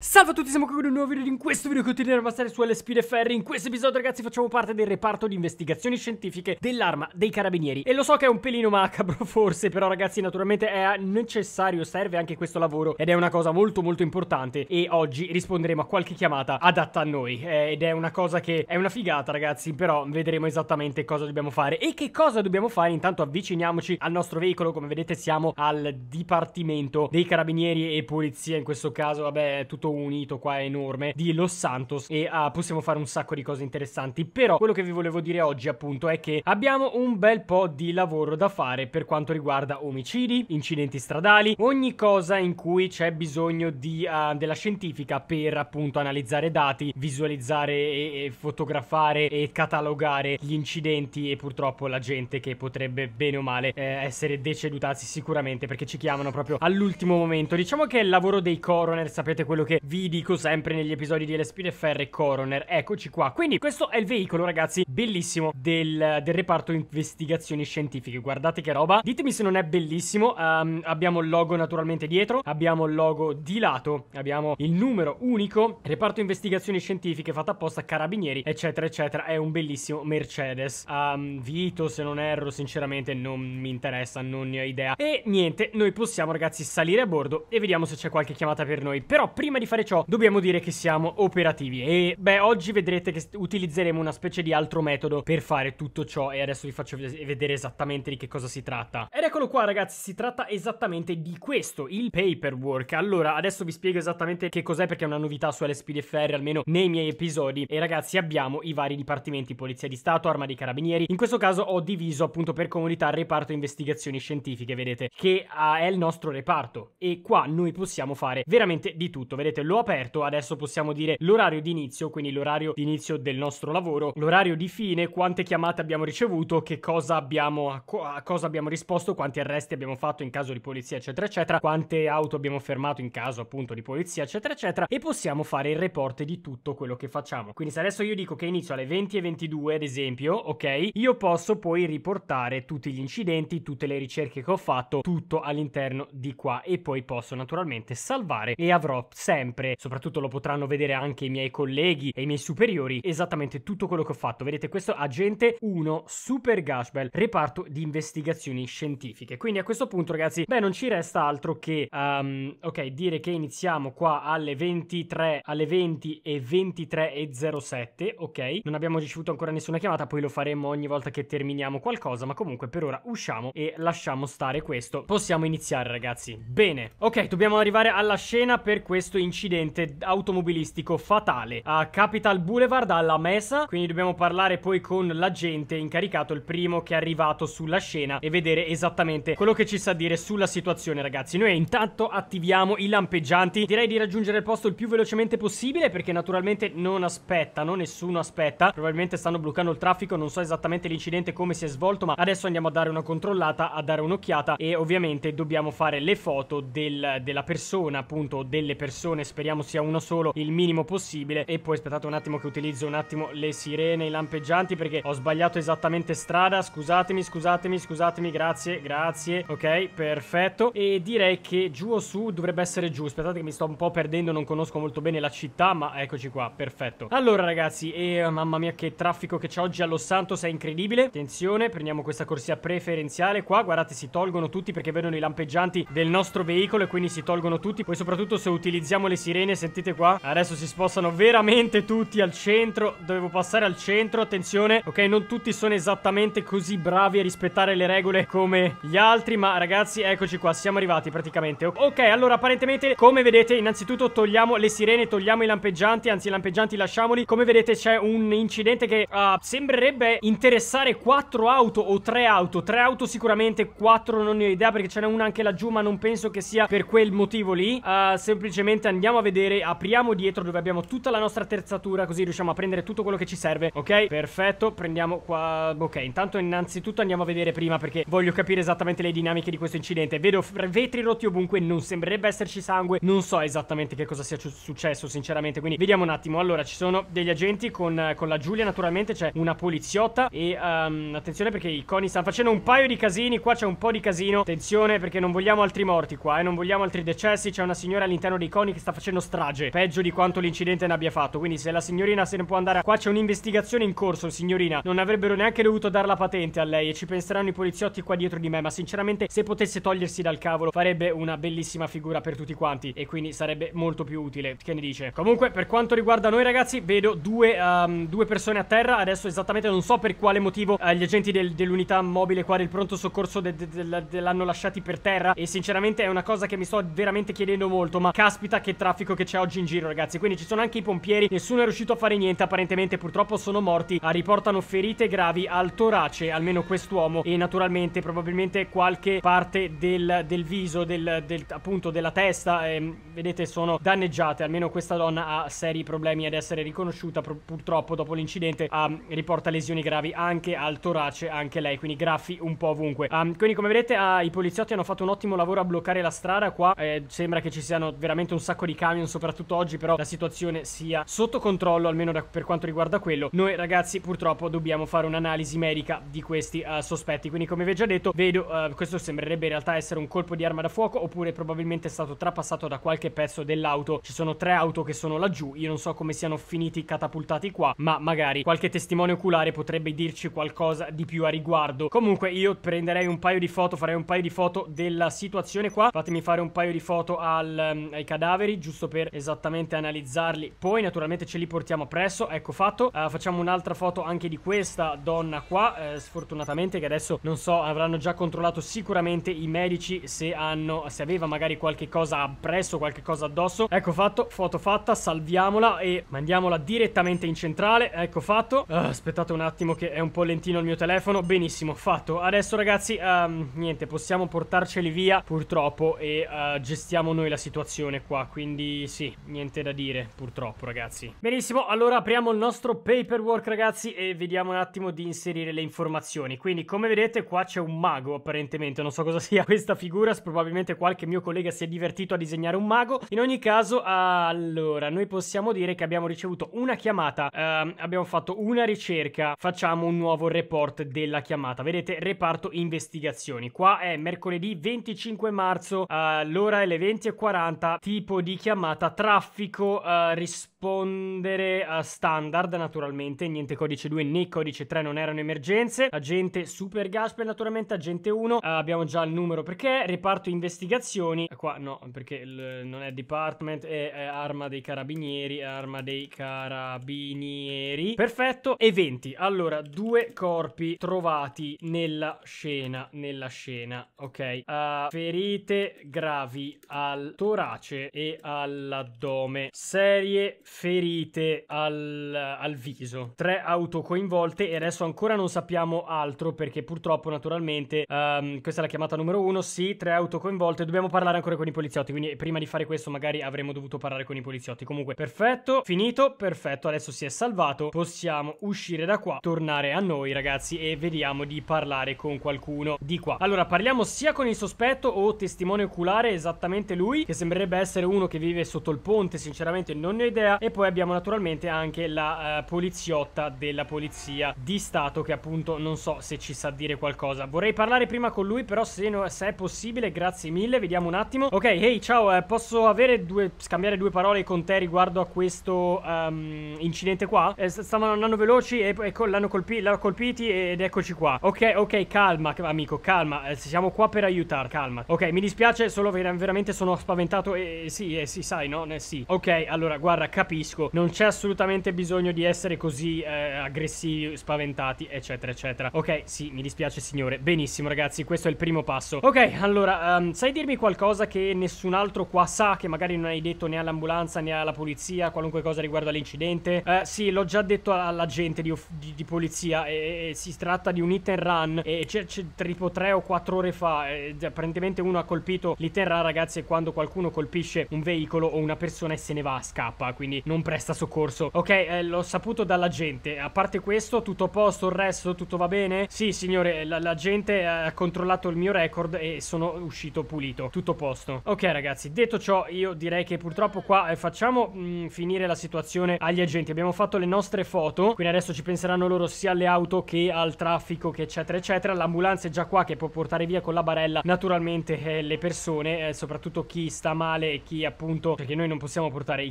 Salve a tutti, siamo qui con un nuovo video in questo video continueremo a stare su LSP Ferri In questo episodio ragazzi facciamo parte del reparto di investigazioni scientifiche dell'arma dei carabinieri E lo so che è un pelino macabro forse Però ragazzi naturalmente è necessario, serve anche questo lavoro Ed è una cosa molto molto importante E oggi risponderemo a qualche chiamata adatta a noi eh, Ed è una cosa che è una figata ragazzi Però vedremo esattamente cosa dobbiamo fare E che cosa dobbiamo fare Intanto avviciniamoci al nostro veicolo Come vedete siamo al Dipartimento dei Carabinieri e Polizia In questo caso vabbè è tutto tutto unito qua è enorme di Los Santos e uh, possiamo fare un sacco di cose interessanti. Però quello che vi volevo dire oggi appunto è che abbiamo un bel po' di lavoro da fare per quanto riguarda omicidi, incidenti stradali, ogni cosa in cui c'è bisogno di, uh, della scientifica per appunto analizzare dati, visualizzare e, e fotografare e catalogare gli incidenti e purtroppo la gente che potrebbe bene o male eh, essere deceduta, sicuramente perché ci chiamano proprio all'ultimo momento. Diciamo che il lavoro dei coroner, sapete quello che vi dico sempre negli episodi di LSP FR e Coroner. Eccoci qua. Quindi questo è il veicolo, ragazzi, bellissimo del, del reparto investigazioni scientifiche. Guardate che roba. Ditemi se non è bellissimo. Um, abbiamo il logo naturalmente dietro, abbiamo il logo di lato, abbiamo il numero unico, reparto investigazioni scientifiche fatto apposta, carabinieri, eccetera, eccetera. È un bellissimo Mercedes. Um, Vito, se non erro, sinceramente non mi interessa, non ne ho idea. E niente, noi possiamo, ragazzi, salire a bordo e vediamo se c'è qualche chiamata per noi. Però prima di fare ciò dobbiamo dire che siamo operativi e beh oggi vedrete che utilizzeremo una specie di altro metodo per fare tutto ciò e adesso vi faccio vedere esattamente di che cosa si tratta. Ed eccolo qua ragazzi, si tratta esattamente di questo, il paperwork. Allora adesso vi spiego esattamente che cos'è perché è una novità su LSPDFR almeno nei miei episodi e ragazzi abbiamo i vari dipartimenti Polizia di Stato, Arma dei Carabinieri. In questo caso ho diviso appunto per comodità il reparto investigazioni scientifiche, vedete, che ah, è il nostro reparto e qua noi possiamo fare veramente di tutto, vedete vedete l'ho aperto, adesso possiamo dire l'orario di inizio, quindi l'orario di inizio del nostro lavoro, l'orario di fine, quante chiamate abbiamo ricevuto, che cosa abbiamo, a, co a cosa abbiamo risposto, quanti arresti abbiamo fatto in caso di polizia, eccetera, eccetera, quante auto abbiamo fermato in caso appunto di polizia, eccetera, eccetera, e possiamo fare il report di tutto quello che facciamo. Quindi se adesso io dico che inizio alle 20 e 22, ad esempio, ok, io posso poi riportare tutti gli incidenti, tutte le ricerche che ho fatto, tutto all'interno di qua e poi posso naturalmente salvare e avrò sempre sempre, soprattutto lo potranno vedere anche i miei colleghi e i miei superiori, esattamente tutto quello che ho fatto. Vedete questo agente 1 Super Gashbell, reparto di investigazioni scientifiche. Quindi a questo punto ragazzi, beh non ci resta altro che, um, ok, dire che iniziamo qua alle 23, alle 20 e 23 e 07, ok? Non abbiamo ricevuto ancora nessuna chiamata, poi lo faremo ogni volta che terminiamo qualcosa, ma comunque per ora usciamo e lasciamo stare questo. Possiamo iniziare ragazzi. Bene, ok, dobbiamo arrivare alla scena per questo incidente incidente automobilistico fatale a Capital Boulevard alla Mesa, quindi dobbiamo parlare poi con l'agente incaricato, il primo che è arrivato sulla scena e vedere esattamente quello che ci sa dire sulla situazione ragazzi. Noi intanto attiviamo i lampeggianti, direi di raggiungere il posto il più velocemente possibile perché naturalmente non aspettano, nessuno aspetta, probabilmente stanno bloccando il traffico, non so esattamente l'incidente come si è svolto ma adesso andiamo a dare una controllata, a dare un'occhiata e ovviamente dobbiamo fare le foto del, della persona appunto delle persone speriamo sia uno solo il minimo possibile e poi aspettate un attimo che utilizzo un attimo le sirene, i lampeggianti perché ho sbagliato esattamente strada, scusatemi, scusatemi, scusatemi, grazie, grazie, ok, perfetto e direi che giù o su dovrebbe essere giù, aspettate che mi sto un po' perdendo, non conosco molto bene la città ma eccoci qua, perfetto. Allora ragazzi, e eh, mamma mia che traffico che c'è oggi allo Santos è incredibile, attenzione, prendiamo questa corsia preferenziale qua, guardate si tolgono tutti perché vedono i lampeggianti del nostro veicolo e quindi si tolgono tutti, poi soprattutto se utilizziamo le sirene, sentite qua. Adesso si spostano veramente tutti al centro. Dovevo passare al centro, attenzione. Ok, non tutti sono esattamente così bravi a rispettare le regole come gli altri. Ma ragazzi, eccoci qua, siamo arrivati praticamente. Ok, allora apparentemente, come vedete, innanzitutto togliamo le sirene, togliamo i lampeggianti. Anzi, i lampeggianti lasciamoli. Come vedete c'è un incidente che uh, sembrerebbe interessare 4 auto o 3 auto. 3 auto sicuramente, 4 non ne ho idea perché ce n'è una anche laggiù ma non penso che sia per quel motivo lì. Uh, semplicemente andiamo andiamo a vedere, apriamo dietro dove abbiamo tutta la nostra attrezzatura così riusciamo a prendere tutto quello che ci serve, ok? Perfetto, prendiamo qua, ok, intanto innanzitutto andiamo a vedere prima perché voglio capire esattamente le dinamiche di questo incidente, vedo vetri rotti ovunque, non sembrerebbe esserci sangue, non so esattamente che cosa sia successo sinceramente, quindi vediamo un attimo, allora ci sono degli agenti con, con la Giulia naturalmente, c'è una poliziotta e um, attenzione perché i coni stanno facendo un paio di casini, qua c'è un po' di casino, attenzione perché non vogliamo altri morti qua, eh, non vogliamo altri decessi, c'è una signora all'interno dei coni che sta sta facendo strage. Peggio di quanto l'incidente ne abbia fatto. Quindi se la signorina se ne può andare... Qua c'è un'investigazione in corso, signorina. Non avrebbero neanche dovuto dare la patente a lei e ci penseranno i poliziotti qua dietro di me. Ma sinceramente se potesse togliersi dal cavolo farebbe una bellissima figura per tutti quanti. E quindi sarebbe molto più utile. Che ne dice? Comunque per quanto riguarda noi ragazzi vedo due, um, due persone a terra. Adesso esattamente non so per quale motivo eh, gli agenti del, dell'unità mobile qua del pronto soccorso de, de, de, l'hanno lasciati per terra. E sinceramente è una cosa che mi sto veramente chiedendo molto. Ma caspita che traffico che c'è oggi in giro ragazzi Quindi ci sono anche i pompieri Nessuno è riuscito a fare niente apparentemente Purtroppo sono morti A ah, Riportano ferite gravi al torace Almeno quest'uomo E naturalmente probabilmente qualche parte del, del viso del, del, Appunto della testa ehm, Vedete sono danneggiate Almeno questa donna ha seri problemi ad essere riconosciuta Purtroppo dopo l'incidente um, Riporta lesioni gravi anche al torace Anche lei quindi graffi un po' ovunque um, Quindi come vedete uh, i poliziotti hanno fatto un ottimo lavoro a bloccare la strada qua eh, Sembra che ci siano veramente un sacco di di camion, soprattutto oggi, però la situazione sia sotto controllo, almeno da, per quanto riguarda quello. Noi ragazzi purtroppo dobbiamo fare un'analisi medica di questi uh, sospetti, quindi come vi ho già detto, vedo, uh, questo sembrerebbe in realtà essere un colpo di arma da fuoco oppure probabilmente è stato trapassato da qualche pezzo dell'auto. Ci sono tre auto che sono laggiù, io non so come siano finiti catapultati qua, ma magari qualche testimone oculare potrebbe dirci qualcosa di più a riguardo. Comunque io prenderei un paio di foto, farei un paio di foto della situazione qua, fatemi fare un paio di foto al, um, ai cadaveri giusto per esattamente analizzarli. Poi naturalmente ce li portiamo presso, ecco fatto. Uh, facciamo un'altra foto anche di questa donna qua, eh, sfortunatamente che adesso non so, avranno già controllato sicuramente i medici se hanno, se aveva magari qualche cosa appresso, qualche cosa addosso. Ecco fatto, foto fatta, salviamola e mandiamola direttamente in centrale, ecco fatto. Uh, aspettate un attimo che è un po' lentino il mio telefono, benissimo, fatto. Adesso ragazzi, um, niente, possiamo portarceli via purtroppo e uh, gestiamo noi la situazione qua, quindi quindi sì, niente da dire purtroppo ragazzi. Benissimo, allora apriamo il nostro paperwork ragazzi e vediamo un attimo di inserire le informazioni. Quindi come vedete qua c'è un mago apparentemente, non so cosa sia questa figura, probabilmente qualche mio collega si è divertito a disegnare un mago. In ogni caso, allora, noi possiamo dire che abbiamo ricevuto una chiamata, ehm, abbiamo fatto una ricerca, facciamo un nuovo report della chiamata. Vedete, reparto investigazioni. Qua è mercoledì 25 marzo, eh, l'ora è le 20.40, tipo di richiamata traffico uh, rispondere uh, standard naturalmente, niente codice 2 né codice 3 non erano emergenze, agente super Gasper naturalmente, agente 1, uh, eh, abbiamo già il numero perché, reparto investigazioni, qua no perché non è department, è, è, arma dei carabinieri, arma dei carabinieri, perfetto, eventi, allora due corpi trovati nella scena, nella scena, ok, ferite gravi al torace e all'addome, serie ferite al, al viso, tre auto coinvolte e adesso ancora non sappiamo altro perché purtroppo naturalmente um, questa è la chiamata numero uno, sì, tre auto coinvolte, dobbiamo parlare ancora con i poliziotti, quindi prima di fare questo magari avremmo dovuto parlare con i poliziotti. Comunque, perfetto, finito, perfetto, adesso si è salvato, possiamo uscire da qua, tornare a noi ragazzi e vediamo di parlare con qualcuno di qua. Allora, parliamo sia con il sospetto o testimone oculare, esattamente lui, che sembrerebbe essere uno che vive sotto il ponte, sinceramente non ne ho idea. E poi abbiamo naturalmente anche la eh, poliziotta della polizia di Stato che appunto non so se ci sa dire qualcosa. Vorrei parlare prima con lui, però se, no, se è possibile, grazie mille, vediamo un attimo. Ok, ehi, hey, ciao, eh, posso avere due, scambiare due parole con te riguardo a questo um, incidente qua? Eh, stavano andando veloci e, e l'hanno colpi, colpiti ed eccoci qua. Ok, ok, calma, amico, calma, eh, siamo qua per aiutare, calma. Ok, mi dispiace, solo ver veramente sono spaventato e sì, eh, sì, sai, no? Eh, sì. Ok, allora, guarda, capisco. Non c'è assolutamente bisogno di essere così eh, aggressivi, spaventati, eccetera, eccetera. Ok, sì, mi dispiace, signore. Benissimo, ragazzi, questo è il primo passo. Ok, allora, um, sai dirmi qualcosa che nessun altro qua sa, che magari non hai detto né all'ambulanza né alla polizia, qualunque cosa riguardo all'incidente? Eh, sì, l'ho già detto all'agente di, di, di, polizia. E, e, si tratta di un hit and run. E c'è tipo tre o quattro ore fa. E, eh, apparentemente uno ha colpito l'hit and run, ragazzi, e quando qualcuno colpisce un veicolo o una persona e se ne va, a scappa, quindi non presta soccorso. Ok, eh, l'ho saputo dalla gente. A parte questo, tutto a posto, il resto, tutto va bene? Sì, signore, la, la gente ha controllato il mio record e sono uscito pulito. Tutto a posto. Ok, ragazzi, detto ciò, io direi che purtroppo qua eh, facciamo mh, mm, finire la situazione agli agenti. Abbiamo fatto le nostre foto, quindi adesso ci penseranno loro sia alle auto che al traffico, che eccetera, eccetera. L'ambulanza è già qua che può portare via con la barella, naturalmente, eh, le persone, eh, soprattutto chi sta male e chi appunto appunto perché noi non possiamo portare i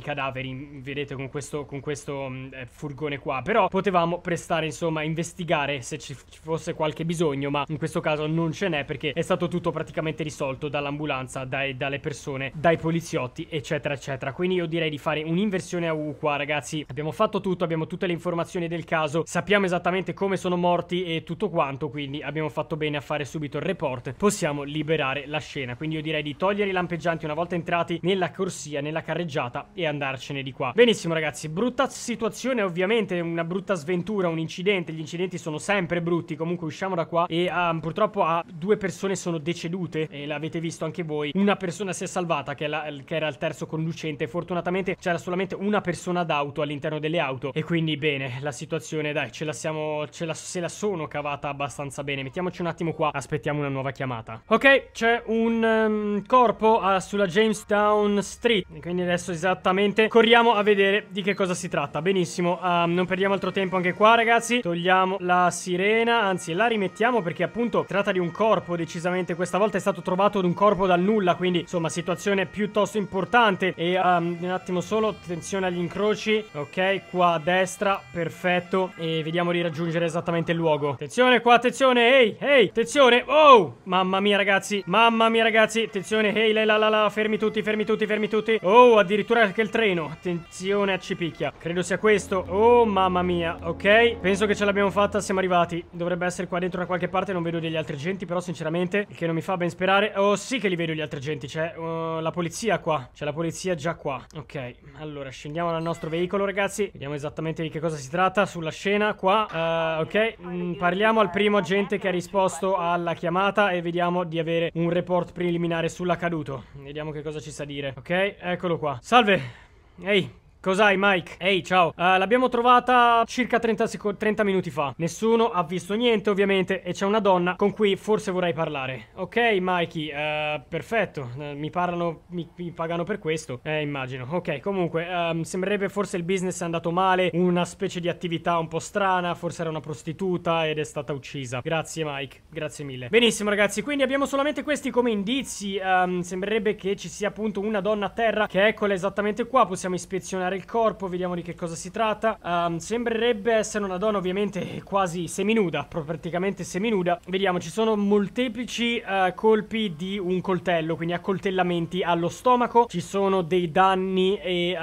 cadaveri vedete con questo, con questo mh, mm, eh, furgone qua però potevamo prestare insomma investigare se ci fosse qualche bisogno ma in questo caso non ce n'è perché è stato tutto praticamente risolto dall'ambulanza dai, dalle persone dai poliziotti eccetera eccetera quindi io direi di fare un'inversione a U qua ragazzi abbiamo fatto tutto abbiamo tutte le informazioni del caso sappiamo esattamente come sono morti e tutto quanto quindi abbiamo fatto bene a fare subito il report possiamo liberare la scena quindi io direi di togliere i lampeggianti una volta entrati nella corsia, nella carreggiata e andarcene di qua. Benissimo ragazzi, brutta situazione ovviamente, una brutta sventura, un incidente, gli incidenti sono sempre brutti, comunque usciamo da qua e um, purtroppo ah, due persone sono decedute e l'avete visto anche voi, una persona si è salvata che, la, che era il terzo conducente, fortunatamente c'era solamente una persona d'auto all'interno delle auto e quindi bene, la situazione dai ce la siamo, ce la, se la sono cavata abbastanza bene, mettiamoci un attimo qua, aspettiamo una nuova chiamata. Ok, c'è un um, corpo uh, sulla Jamestown Street. Quindi adesso esattamente corriamo a vedere di che cosa si tratta. Benissimo, um, non perdiamo altro tempo anche qua ragazzi. Togliamo la sirena, anzi la rimettiamo perché appunto tratta di un corpo decisamente. Questa volta è stato trovato un corpo dal nulla, quindi insomma situazione piuttosto importante. E um, un attimo solo, attenzione agli incroci. Ok, qua a destra, perfetto. E vediamo di raggiungere esattamente il luogo. Attenzione qua, attenzione, ehi, ehi, attenzione. Oh, mamma mia ragazzi, mamma mia ragazzi, attenzione, ehi, la la la, fermi tutti, fermi tutti, fermi fermi tutti. Oh, addirittura anche il treno. Attenzione a cipicchia. Credo sia questo. Oh, mamma mia. Ok, penso che ce l'abbiamo fatta, siamo arrivati. Dovrebbe essere qua dentro da qualche parte, non vedo degli altri agenti, però sinceramente, Il che non mi fa ben sperare. Oh, sì che li vedo gli altri agenti, c'è uh, la polizia qua. C'è la polizia già qua. Ok, allora scendiamo dal nostro veicolo, ragazzi. Vediamo esattamente di che cosa si tratta sulla scena qua. Uh, ok, mm, parliamo al primo agente che ha risposto alla chiamata e vediamo di avere un report preliminare sull'accaduto. Vediamo che cosa ci sa dire. Ok, Ok, eccolo qua. Salve! Ehi, Cos'hai Mike? Ehi, ciao. Uh, l'abbiamo trovata circa 30, 30, minuti fa. Nessuno ha visto niente ovviamente e c'è una donna con cui forse vorrei parlare. Ok Mikey, uh, perfetto. Uh, mi, parlano, mi, mi pagano per questo. Eh, immagino. Ok, comunque, um, sembrerebbe forse il business è andato male, una specie di attività un po' strana, forse era una prostituta ed è stata uccisa. Grazie Mike, grazie mille. Benissimo ragazzi, quindi abbiamo solamente questi come indizi. Um, sembrerebbe che ci sia appunto una donna a terra che eccola esattamente qua, possiamo ispezionare esaminare il corpo, vediamo di che cosa si tratta. Um, sembrerebbe essere una donna ovviamente quasi seminuda, praticamente seminuda. Vediamo, ci sono molteplici uh, colpi di un coltello, quindi accoltellamenti allo stomaco, ci sono dei danni e, uh,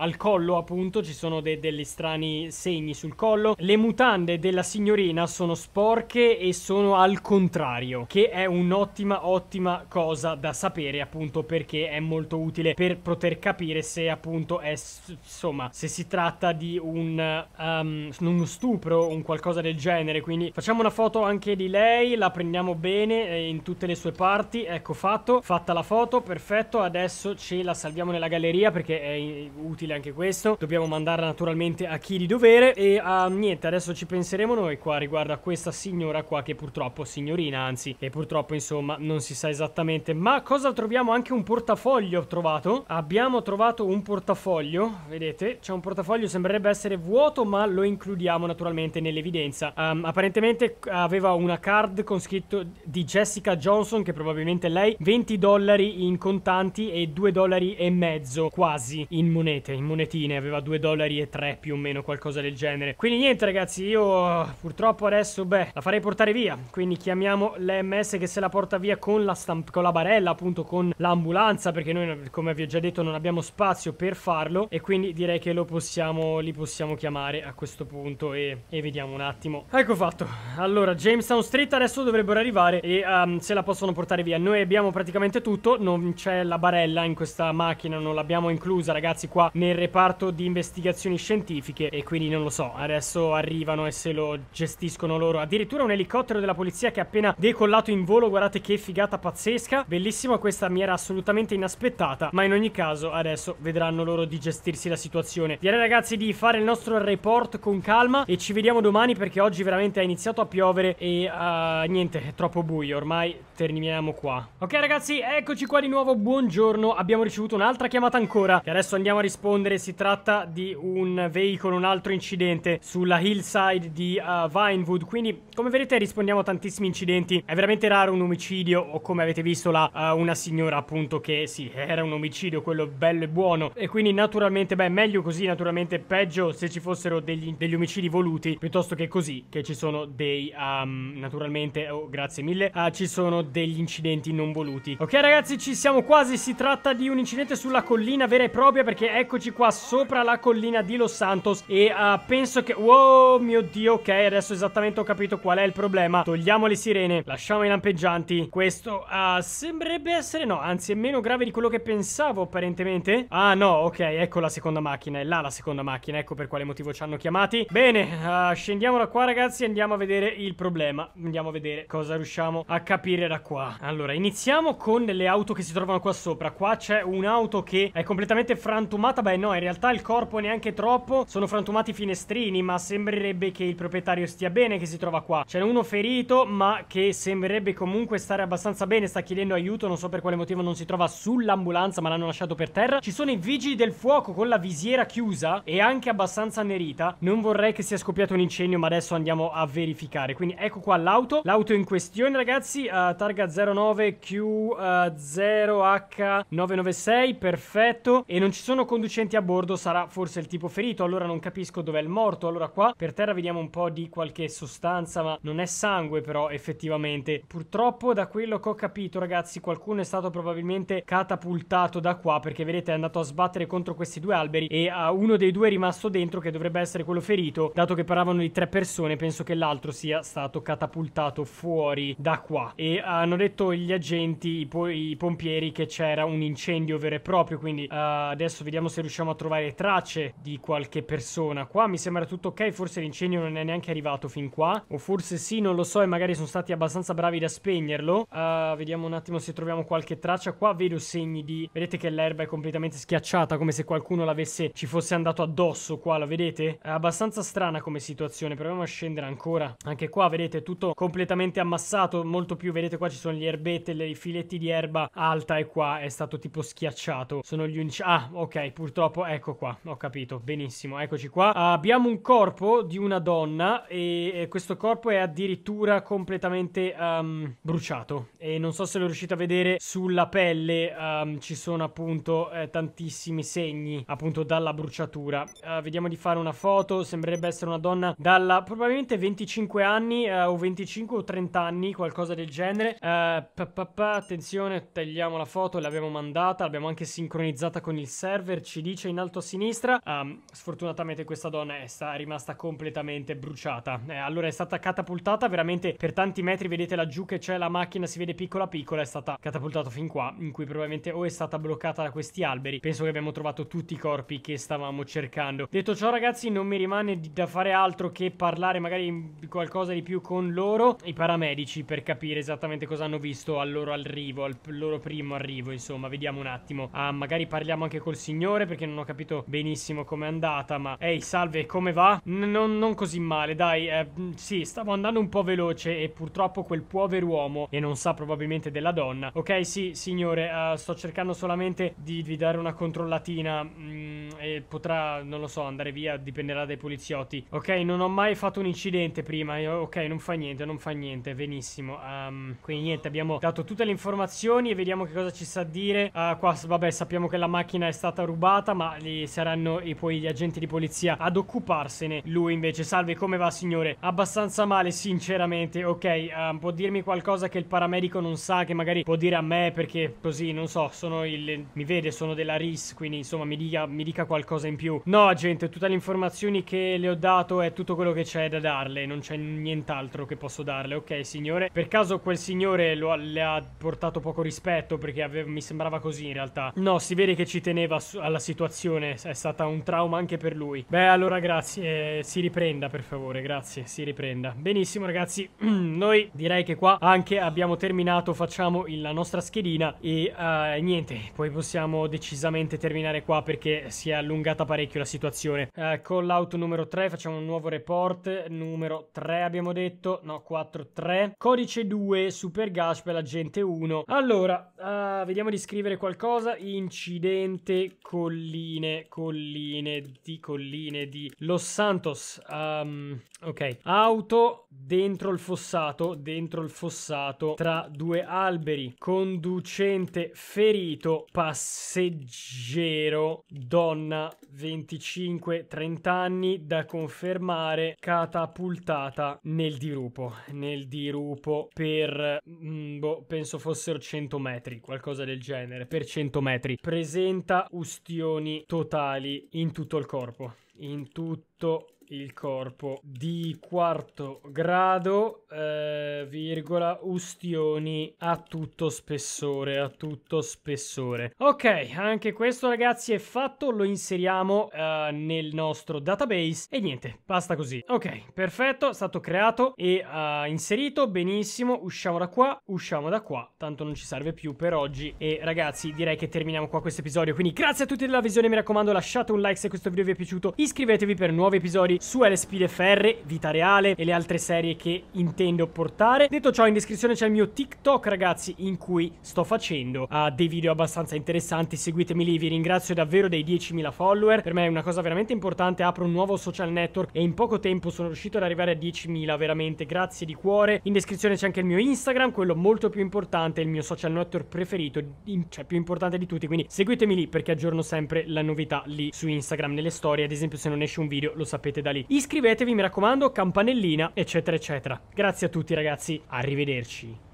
al collo appunto, ci sono de degli strani segni sul collo. Le mutande della signorina sono sporche e sono al contrario, che è un'ottima, ottima cosa da sapere appunto perché è molto utile per poter capire se appunto è è, insomma, se si tratta di un, um, uno stupro, un qualcosa del genere. Quindi facciamo una foto anche di lei, la prendiamo bene eh, in tutte le sue parti. Ecco fatto, fatta la foto, perfetto. Adesso ce la salviamo nella galleria perché è eh, utile anche questo. Dobbiamo mandarla naturalmente a chi di dovere. E uh, niente, adesso ci penseremo noi qua riguardo a questa signora qua che purtroppo, signorina anzi, e purtroppo insomma non si sa esattamente. Ma cosa troviamo? Anche un portafoglio ho trovato. Abbiamo trovato un portafoglio portafoglio, vedete, c'è un portafoglio, sembrerebbe essere vuoto, ma lo includiamo naturalmente nell'evidenza. Um, apparentemente aveva una card con scritto di Jessica Johnson, che probabilmente è lei, 20 dollari in contanti e 2 dollari e mezzo quasi in monete, in monetine, aveva 2 dollari e 3 più o meno, qualcosa del genere. Quindi niente ragazzi, io purtroppo adesso, beh, la farei portare via, quindi chiamiamo l'MS che se la porta via con la, con la barella, appunto con l'ambulanza, perché noi, come vi ho già detto, non abbiamo spazio per farlo farlo e quindi direi che lo possiamo, li possiamo chiamare a questo punto e, e vediamo un attimo. Ecco fatto. Allora, Jamestown Street adesso dovrebbero arrivare e um, se la possono portare via. Noi abbiamo praticamente tutto, non c'è la barella in questa macchina, non l'abbiamo inclusa ragazzi qua nel reparto di investigazioni scientifiche e quindi non lo so, adesso arrivano e se lo gestiscono loro. Addirittura un elicottero della polizia che è appena decollato in volo, guardate che figata pazzesca. Bellissima questa, mi era assolutamente inaspettata, ma in ogni caso adesso vedranno loro di di gestirsi la situazione. Direi ragazzi di fare il nostro report con calma e ci vediamo domani perché oggi veramente ha iniziato a piovere e uh, niente, è troppo buio, ormai terminiamo qua. Ok ragazzi, eccoci qua di nuovo, buongiorno, abbiamo ricevuto un'altra chiamata ancora e adesso andiamo a rispondere, si tratta di un veicolo, un altro incidente sulla hillside di uh, Vinewood, quindi come vedete rispondiamo a tantissimi incidenti, è veramente raro un omicidio o come avete visto là uh, una signora appunto che sì, era un omicidio, quello bello e buono e quindi naturalmente naturalmente, beh, meglio così, naturalmente, peggio se ci fossero degli, degli omicidi voluti, piuttosto che così, che ci sono dei, um, naturalmente, oh, grazie mille, uh, ci sono degli incidenti non voluti. Ok, ragazzi, ci siamo quasi, si tratta di un incidente sulla collina vera e propria, perché eccoci qua sopra la collina di Los Santos e uh, penso che... Wow, mio Dio, ok, adesso esattamente ho capito qual è il problema. Togliamo le sirene, lasciamo i lampeggianti. Questo uh, sembrerebbe essere... No, anzi, è meno grave di quello che pensavo, apparentemente. Ah, no, ok, ecco la seconda macchina, è là la seconda macchina, ecco per quale motivo ci hanno chiamati. Bene, uh, ah, scendiamo da qua ragazzi e andiamo a vedere il problema. Andiamo a vedere cosa riusciamo a capire da qua. Allora, iniziamo con le auto che si trovano qua sopra. Qua c'è un'auto che è completamente frantumata. Beh, no, in realtà il corpo neanche troppo. Sono frantumati i finestrini, ma sembrerebbe che il proprietario stia bene che si trova qua. C'è uno ferito, ma che sembrerebbe comunque stare abbastanza bene. Sta chiedendo aiuto, non so per quale motivo non si trova sull'ambulanza, ma l'hanno lasciato per terra. Ci sono i vigili del fuoco fuoco con la visiera chiusa e anche abbastanza annerita, non vorrei che sia scoppiato un incendio, ma adesso andiamo a verificare. Quindi ecco qua l'auto. L'auto in questione, ragazzi, uh, targa 09Q0H996, eh, perfetto. E non ci sono conducenti a bordo, sarà forse il tipo ferito, allora non capisco dov'è il morto. Allora qua per terra vediamo un po' di qualche sostanza, ma non è sangue però effettivamente. Purtroppo da quello che ho capito, ragazzi, qualcuno è stato probabilmente catapultato da qua perché vedete è andato a sbattere contro contro questi due alberi e a uno dei due è rimasto dentro che dovrebbe essere quello ferito, dato che parlavano di tre persone, penso che l'altro sia stato catapultato fuori da qua. E hanno detto gli agenti, i, po i pompieri, che c'era un incendio vero e proprio, quindi uh, adesso vediamo se riusciamo a trovare tracce di qualche persona. Qua mi sembra tutto ok, forse l'incendio non è neanche arrivato fin qua, o forse sì, non lo so e magari sono stati abbastanza bravi da spegnerlo. Uh, vediamo un attimo se troviamo qualche traccia. Qua vedo segni di... Vedete che l'erba è completamente schiacciata, come se se qualcuno l'avesse, ci fosse andato addosso qua, lo vedete? È abbastanza strana come situazione, proviamo a scendere ancora. Anche qua, vedete, è tutto completamente ammassato, molto più, vedete qua ci sono gli erbette, i filetti di erba alta e qua è stato tipo schiacciato. Sono gli unici... Ah, ok, purtroppo, ecco qua, ho capito, benissimo, eccoci qua. Abbiamo un corpo di una donna e questo corpo è addirittura completamente um, bruciato. E non so se lo riuscite a vedere, sulla pelle um, ci sono appunto eh, tantissimi segni segni appunto dalla bruciatura. Uh, vediamo di fare una foto, sembrerebbe essere una donna dalla probabilmente 25 anni uh, o 25 o 30 anni, qualcosa del genere. Uh, pa pa pa, attenzione, tagliamo la foto, l'abbiamo mandata, l'abbiamo anche sincronizzata con il server, ci dice in alto a sinistra. Um, sfortunatamente questa donna è, sta, è rimasta completamente bruciata. Eh, allora è stata catapultata veramente per tanti metri, vedete laggiù che c'è la macchina, si vede piccola piccola, è stata catapultata fin qua, in cui probabilmente o è stata bloccata da questi alberi. Penso che abbiamo trovato trovato tutti i corpi che stavamo cercando. Detto ciò ragazzi non mi rimane da fare altro che parlare magari qualcosa di più con loro, i paramedici, per capire esattamente cosa hanno visto al loro arrivo, al loro primo arrivo, insomma, vediamo un attimo. Ah, magari parliamo anche col signore perché non ho capito benissimo com'è andata, ma... Ehi, salve, come va? N non, così male, dai, eh, sì, stavo andando un po' veloce e purtroppo quel povero uomo, e non sa probabilmente della donna. Ok, sì, signore, eh, sto cercando solamente di, di dare una controllatina macchina mh, mm, e potrà, non lo so, andare via, dipenderà dai poliziotti. Ok, non ho mai fatto un incidente prima, ok, non fa niente, non fa niente, benissimo. Um, quindi niente, abbiamo dato tutte le informazioni e vediamo che cosa ci sa dire. Uh, qua, vabbè, sappiamo che la macchina è stata rubata, ma saranno i, poi gli agenti di polizia ad occuparsene. Lui invece, salve, come va signore? Abbastanza male, sinceramente, ok, um, può dirmi qualcosa che il paramedico non sa, che magari può dire a me perché così, non so, sono il... mi vede, sono della RIS, quindi insomma insomma mi dica, mi dica qualcosa in più. No gente, tutte le informazioni che le ho dato è tutto quello che c'è da darle, non c'è nient'altro che posso darle. Ok signore, per caso quel signore lo, le ha portato poco rispetto perché aveva, mi sembrava così in realtà. No, si vede che ci teneva alla situazione, è stata un trauma anche per lui. Beh allora grazie, eh, si riprenda per favore, grazie, si riprenda. Benissimo ragazzi, noi direi che qua anche abbiamo terminato, facciamo il, la nostra schedina e uh, niente, poi possiamo decisamente terminare qui qua perché si è allungata parecchio la situazione. Eh, call numero 3, facciamo un nuovo report. Numero 3 abbiamo detto, no 4, 3. Codice 2, Super Gaspel, agente 1. Allora, eh, vediamo di scrivere qualcosa. Incidente, colline, colline, di colline, di Los Santos. Um, ok, auto dentro il fossato, dentro il fossato, tra due alberi. Conducente ferito, passeggero ovvero donna 25-30 anni da confermare catapultata nel dirupo, nel dirupo per, mh, mm, boh, penso fossero 100 metri, qualcosa del genere, per 100 metri. Presenta ustioni totali in tutto il corpo, in tutto il corpo di quarto grado, eh, virgola, ustioni a tutto spessore, a tutto spessore. Ok, anche questo ragazzi è fatto, lo inseriamo eh, nel nostro database e niente, basta così. Ok, perfetto, è stato creato e eh, inserito, benissimo, usciamo da qua, usciamo da qua, tanto non ci serve più per oggi e ragazzi direi che terminiamo qua questo episodio, quindi grazie a tutti della visione, mi raccomando lasciate un like se questo video vi è piaciuto, iscrivetevi per nuovi episodi giornali su LSP Le Ferre, Vita Reale e le altre serie che intendo portare. Detto ciò in descrizione c'è il mio TikTok ragazzi in cui sto facendo uh, dei video abbastanza interessanti, seguitemi lì, vi ringrazio davvero dei 10.000 follower, per me è una cosa veramente importante, apro un nuovo social network e in poco tempo sono riuscito ad arrivare a 10.000 veramente, grazie di cuore. In descrizione c'è anche il mio Instagram, quello molto più importante, il mio social network preferito, cioè più importante di tutti, quindi seguitemi lì perché aggiorno sempre la novità lì su Instagram, nelle storie, ad esempio se non esce un video lo sapete da da Iscrivetevi, mi raccomando, campanellina, eccetera, eccetera. Grazie a tutti ragazzi, arrivederci.